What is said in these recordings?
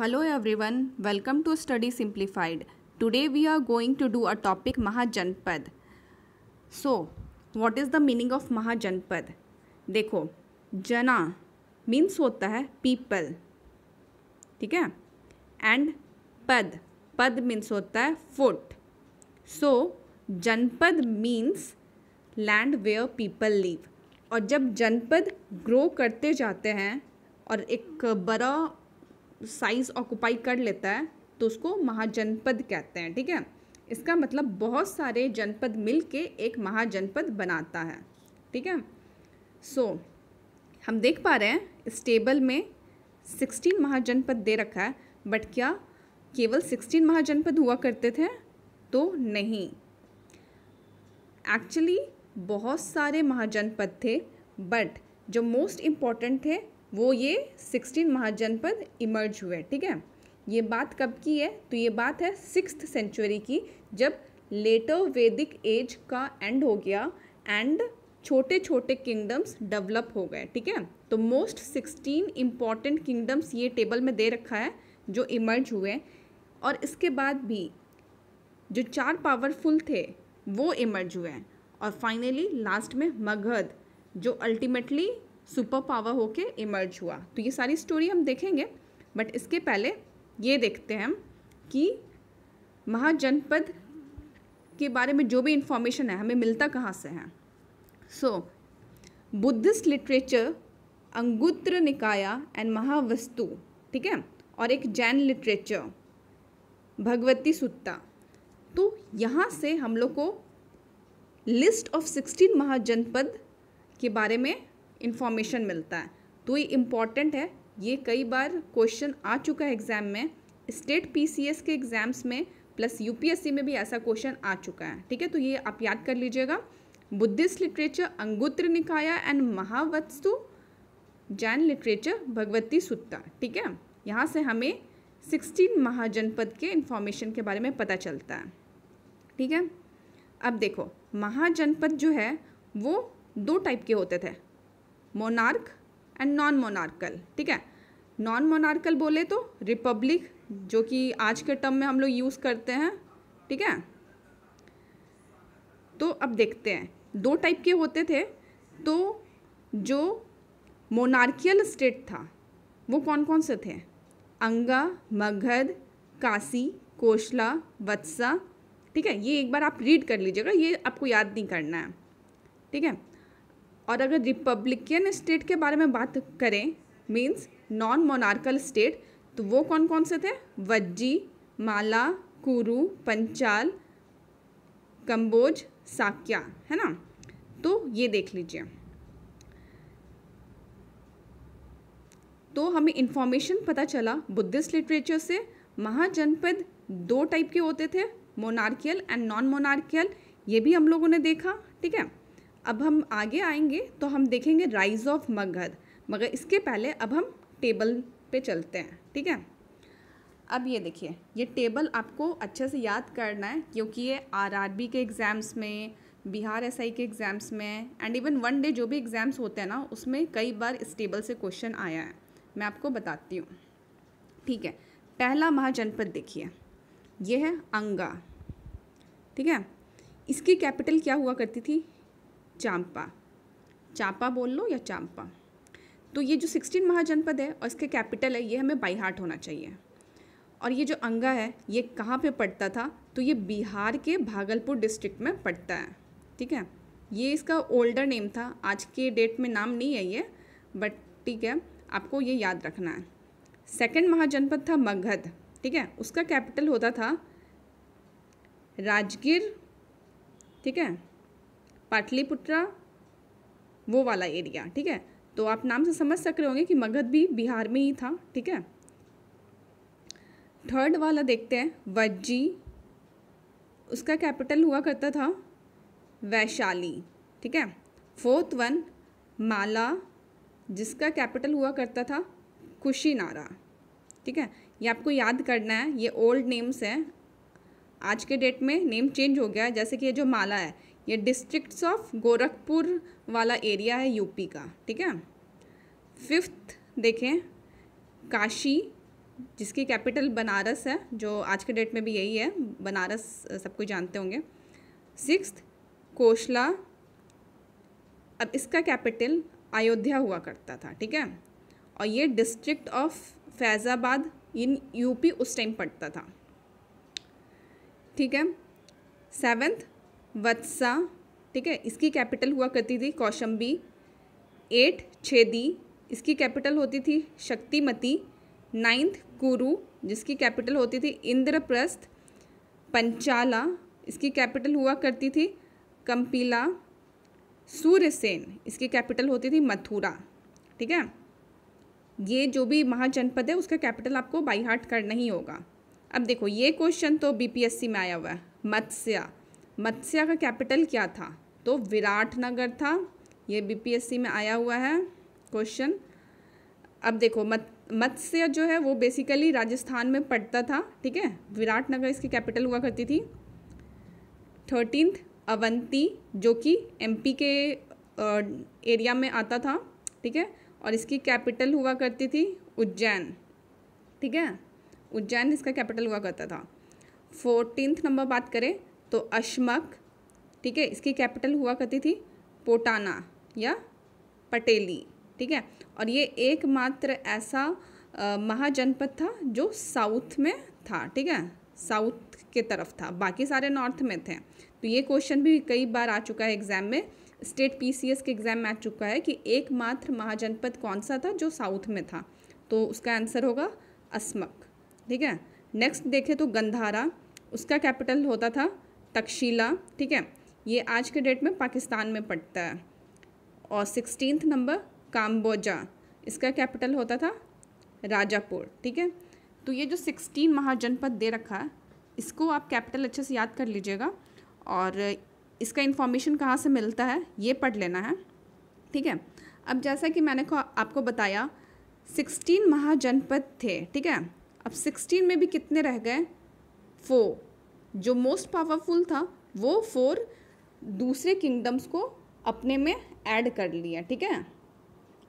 Hello everyone welcome to study simplified today we are going to do a topic Mahajanapada so what is the meaning of Mahajanapada देखो jana means होता है people ठीक है and पद पद means होता है foot so janapada means land where people live और जब जनपद ग्रो करते जाते हैं और एक बड़ा साइज ऑक्यूपाई कर लेता है तो उसको महाजनपद कहते हैं ठीक है इसका मतलब बहुत सारे जनपद मिल के एक महाजनपद बनाता है ठीक है सो so, हम देख पा रहे हैं इस टेबल में सिक्सटीन महाजनपद दे रखा है बट क्या केवल सिक्सटीन महाजनपद हुआ करते थे तो नहीं एक्चुअली बहुत सारे महाजनपद थे बट जो मोस्ट इम्पॉर्टेंट थे वो ये सिक्सटीन महाजनपद इमर्ज हुए ठीक है ये बात कब की है तो ये बात है सिक्स सेंचुरी की जब लेटर वैदिक एज का एंड हो गया एंड छोटे छोटे किंगडम्स डेवलप हो गए ठीक है तो मोस्ट सिक्सटीन इम्पॉर्टेंट किंगडम्स ये टेबल में दे रखा है जो इमर्ज हुए और इसके बाद भी जो चार पावरफुल थे वो इमर्ज हुए हैं और फाइनली लास्ट में मगध जो अल्टीमेटली सुपर पावर होके इमर्ज हुआ तो ये सारी स्टोरी हम देखेंगे बट इसके पहले ये देखते हैं हम कि महाजनपद के बारे में जो भी इंफॉर्मेशन है हमें मिलता कहाँ से है so Buddhist literature Anguttara Nikaya and Mahavastu ठीक है और एक जैन लिटरेचर भगवती सुत्ता तो यहाँ से हम लोग को लिस्ट ऑफ सिक्सटीन महाजनपद के बारे में इन्फॉर्मेशन मिलता है तो ये इम्पॉर्टेंट है ये कई बार क्वेश्चन आ चुका है एग्ज़ाम में स्टेट पीसीएस के एग्ज़ाम्स में प्लस यूपीएससी में भी ऐसा क्वेश्चन आ चुका है ठीक है तो ये आप याद कर लीजिएगा Buddhist literature Anguttara Nikaya and महावत्सु जैन लिटरेचर भगवती सुत्ता ठीक है यहाँ से हमें सिक्सटीन महाजनपद के इन्फॉर्मेशन के बारे में पता चलता है ठीक है अब देखो महाजनपद जो है वो दो टाइप के होते थे मोनार्क एंड नॉन मोनार्कल ठीक है नॉन मोनार्कल बोले तो रिपब्लिक जो कि आज के टर्म में हम लोग यूज़ करते हैं ठीक है तो अब देखते हैं दो टाइप के होते थे तो जो मोनार्कियल स्टेट था वो कौन कौन से थे अंगा मगध काशी कोशला वत्सा ठीक है ये एक बार आप रीड कर लीजिएगा ये आपको याद नहीं करना है ठीक है और अगर रिपब्लिकन स्टेट के बारे में बात करें मीन्स नॉन मोनार्कल स्टेट तो वो कौन कौन से थे वज्जी माला कुरू पंचाल कंबोज साक्या है ना तो ये देख लीजिए तो हमें इन्फॉर्मेशन पता चला बुद्धिस्ट लिटरेचर से महाजनपद दो टाइप के होते थे मोनार्कियल एंड नॉन मोनार्कियल ये भी हम लोगों ने देखा ठीक है अब हम आगे आएंगे तो हम देखेंगे राइज ऑफ मगध मगर इसके पहले अब हम टेबल पे चलते हैं ठीक है अब ये देखिए ये टेबल आपको अच्छे से याद करना है क्योंकि ये आरआरबी के एग्ज़ाम्स में बिहार एसआई के एग्ज़ाम्स में एंड इवन वन डे जो भी एग्ज़ाम्स होते हैं ना उसमें कई बार इस टेबल से क्वेश्चन आया है मैं आपको बताती हूँ ठीक है पहला महाजनपद देखिए ये है अंगा ठीक है इसकी कैपिटल क्या हुआ करती थी चांपा चांपा बोल लो या चांपा तो ये जो सिक्सटीन महाजनपद है और इसके कैपिटल है ये हमें बाई हार्ट होना चाहिए और ये जो अंगा है ये कहाँ पे पड़ता था तो ये बिहार के भागलपुर डिस्ट्रिक्ट में पड़ता है ठीक है ये इसका ओल्डर नेम था आज के डेट में नाम नहीं है ये बट ठीक है आपको ये याद रखना है सेकेंड महाजनपद था मगध ठीक है उसका कैपिटल होता था राजगीर ठीक है पाटलिपुत्रा वो वाला एरिया ठीक है तो आप नाम से समझ सक रहे होंगे कि मगध भी बिहार में ही था ठीक है थर्ड वाला देखते हैं वज्जी उसका कैपिटल हुआ करता था वैशाली ठीक है फोर्थ वन माला जिसका कैपिटल हुआ करता था कुशीनारा ठीक है ये आपको याद करना है ये ओल्ड नेम्स हैं आज के डेट में नेम चेंज हो गया है जैसे कि ये जो माला है ये डिस्ट्रिक्ट्स ऑफ गोरखपुर वाला एरिया है यूपी का ठीक है फिफ्थ देखें काशी जिसकी कैपिटल बनारस है जो आज के डेट में भी यही है बनारस सबको जानते होंगे सिक्स्थ कोशला अब इसका कैपिटल अयोध्या हुआ करता था ठीक है और ये district of Faizabad in UP उस टाइम पड़ता था ठीक है सेवेंथ वत्सा ठीक है इसकी कैपिटल हुआ करती थी कौशंबी एट छेदी इसकी कैपिटल होती थी शक्तिमती नाइन्थ कुरु जिसकी कैपिटल होती थी इंद्रप्रस्थ पंचाला इसकी कैपिटल हुआ करती थी कंपीला सूर्यसेन इसकी कैपिटल होती थी मथुरा ठीक है ये जो भी महाजनपद है उसका कैपिटल आपको बाई हार्ट करना ही होगा अब देखो ये क्वेश्चन तो बीपीएससी में आया हुआ है मत्स्या मत्स्य का कैपिटल क्या था तो विराट नगर था ये बीपीएससी में आया हुआ है क्वेश्चन अब देखो मत मत्स्य जो है वो बेसिकली राजस्थान में पड़ता था ठीक है विराट नगर इसकी कैपिटल हुआ करती थी थर्टींथ अवंती जो कि एमपी के एरिया में आता था ठीक है और इसकी कैपिटल हुआ करती थी उज्जैन ठीक है उज्जैन इसका कैपिटल हुआ करता था फोर्टीन नंबर बात करें तो अशमक ठीक है इसकी कैपिटल हुआ करती थी पोटाना या पटेली ठीक है और ये एकमात्र ऐसा महाजनपद था जो साउथ में था ठीक है साउथ के तरफ था बाकी सारे नॉर्थ में थे तो ये क्वेश्चन भी कई बार आ चुका है एग्जाम में स्टेट पीसीएस के एग्जाम में आ चुका है कि एकमात्र महाजनपद कौन सा था जो साउथ में था तो उसका आंसर होगा अस्मक ठीक है नेक्स्ट देखें तो गंधारा उसका कैपिटल होता था तकशीला ठीक है ये आज के डेट में पाकिस्तान में पड़ता है और सिक्सटीन नंबर काम्बोजा इसका कैपिटल होता था राजापुर ठीक है तो ये जो सिक्सटीन महाजनपद दे रखा है इसको आप कैपिटल अच्छे से याद कर लीजिएगा और इसका इन्फॉर्मेशन कहाँ से मिलता है ये पढ़ लेना है ठीक है अब जैसा कि मैंने आपको बताया सिक्सटीन महाजनपद थे ठीक है अब सिक्सटीन में भी कितने रह गए फोर जो मोस्ट पावरफुल था वो फोर दूसरे किंगडम्स को अपने में ऐड कर लिया ठीक है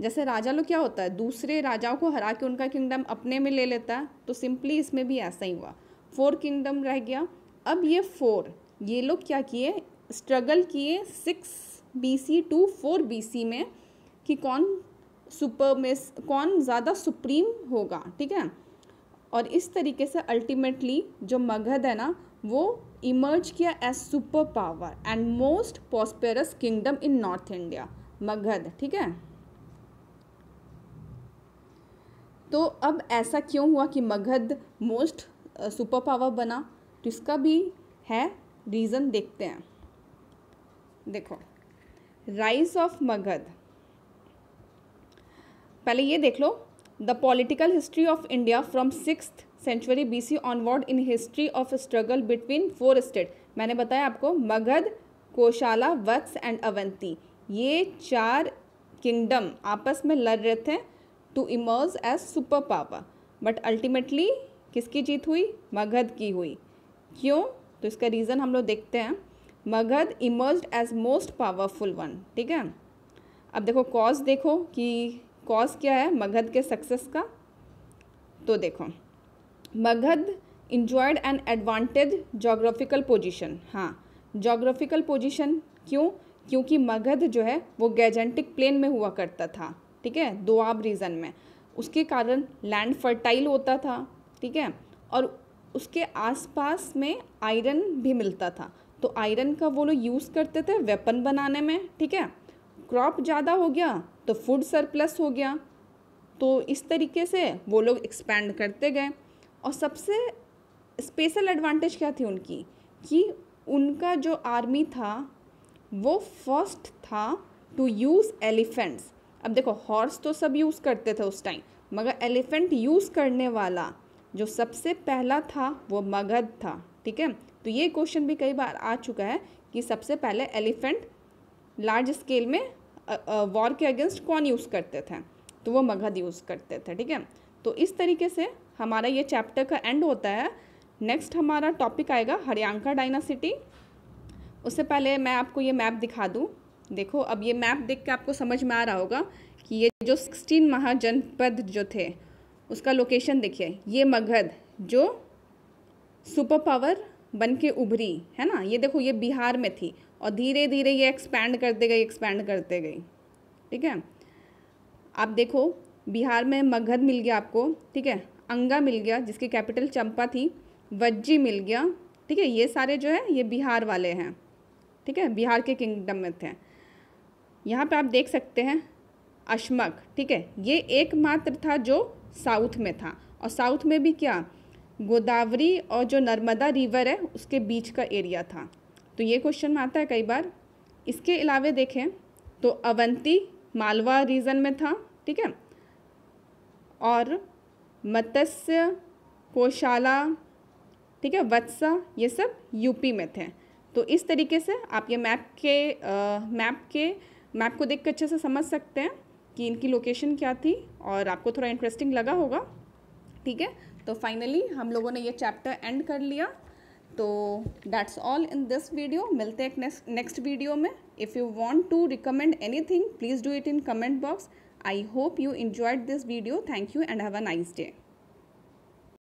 जैसे राजा लोग क्या होता है दूसरे राजाओं को हरा के उनका किंगडम अपने में ले लेता है तो सिंपली इसमें भी ऐसा ही हुआ फोर किंगडम रह गया अब ये फोर ये लोग क्या किए स्ट्रगल किए six B C to four B C में कि कौन सुपर मिस कौन ज़्यादा सुप्रीम होगा ठीक है और इस तरीके से अल्टीमेटली जो मगध है ना वो इमर्ज किया as super power and most prosperous kingdom in north India Magadha ठीक है तो अब ऐसा क्यों हुआ कि मगध मोस्ट सुपर पावर बना तो इसका भी है रीज़न देखते हैं देखो राइज ऑफ मगध पहले ये देख लो the political history of India from six century BC onward in history of struggle between four state मैंने बताया आपको मगध कोशाला वत्स एंड अवंती ये चार किंगडम आपस में लड़ रहे थे to emerge as super power but ultimately किसकी जीत हुई मगध की हुई क्यों तो इसका रीज़न हम लोग देखते हैं Magadha emerge as most powerful one ठीक है अब देखो कॉज देखो कि कॉज क्या है मगध के सक्सेस का तो देखो Magadha enjoyed an advantage geographical position हाँ जोग्राफिकल पोजिशन क्यों क्योंकि मगध जो है वो गैजेंटिक प्लेन में हुआ करता था ठीक है दोआब रीजन में उसके कारण लैंड फर्टाइल होता था ठीक है और उसके आसपास में आयरन भी मिलता था तो आयरन का वो लोग यूज़ करते थे वेपन बनाने में ठीक है क्रॉप ज़्यादा हो गया तो फूड सरप्लस हो गया तो इस तरीके से वो लोग एक्सपैंड करते गए और सबसे स्पेशल एडवांटेज क्या थी उनकी कि उनका जो आर्मी था वो फर्स्ट था टू यूज़ एलिफेंट्स अब देखो हॉर्स तो सब यूज़ करते थे उस टाइम मगर एलिफेंट यूज़ करने वाला जो सबसे पहला था वो मगध था ठीक है तो ये क्वेश्चन भी कई बार आ चुका है कि सबसे पहले एलिफेंट लार्ज स्केल में वॉर के अगेंस्ट कौन यूज़ करते थे तो वो मगध यूज़ करते थे ठीक है तो इस तरीके से हमारा ये चैप्टर का एंड होता है नेक्स्ट हमारा टॉपिक आएगा हरियांका डाइनासिटी उससे पहले मैं आपको ये मैप दिखा दूँ देखो अब ये मैप देख के आपको समझ में आ रहा होगा कि ये जो सिक्सटीन महाजनपद जो थे उसका लोकेशन देखिए ये मगध जो सुपर पावर बन के उभरी है ना ये देखो ये बिहार में थी और धीरे धीरे ये एक्सपैंड करते गई एक्सपैंड करते गई ठीक है आप देखो बिहार में मगध मिल गया आपको ठीक है अंगा मिल गया जिसकी कैपिटल चंपा थी वज्जी मिल गया ठीक है ये सारे जो है ये बिहार वाले हैं ठीक है बिहार के किंगडम में थे यहाँ पे आप देख सकते हैं अशमक ठीक है ये एकमात्र था जो साउथ में था और साउथ में भी क्या गोदावरी और जो नर्मदा रिवर है उसके बीच का एरिया था तो ये क्वेश्चन में आता है कई बार इसके अलावे देखें तो अवंती मालवा रीजन में था ठीक है और मत्स्य कोशाला ठीक है वत्सा ये सब यूपी में थे तो इस तरीके से आप ये मैप के आ, मैप के मैप को देख कर अच्छे से समझ सकते हैं कि इनकी लोकेशन क्या थी और आपको थोड़ा इंटरेस्टिंग लगा होगा ठीक है तो फाइनली हम लोगों ने ये चैप्टर एंड कर लिया तो that's all in this video मिलते हैं नेक्स्ट नेक्स्ट वीडियो में if you want to recommend anything please do it in comment box I hope you enjoyed this video. Thank you and have a nice day.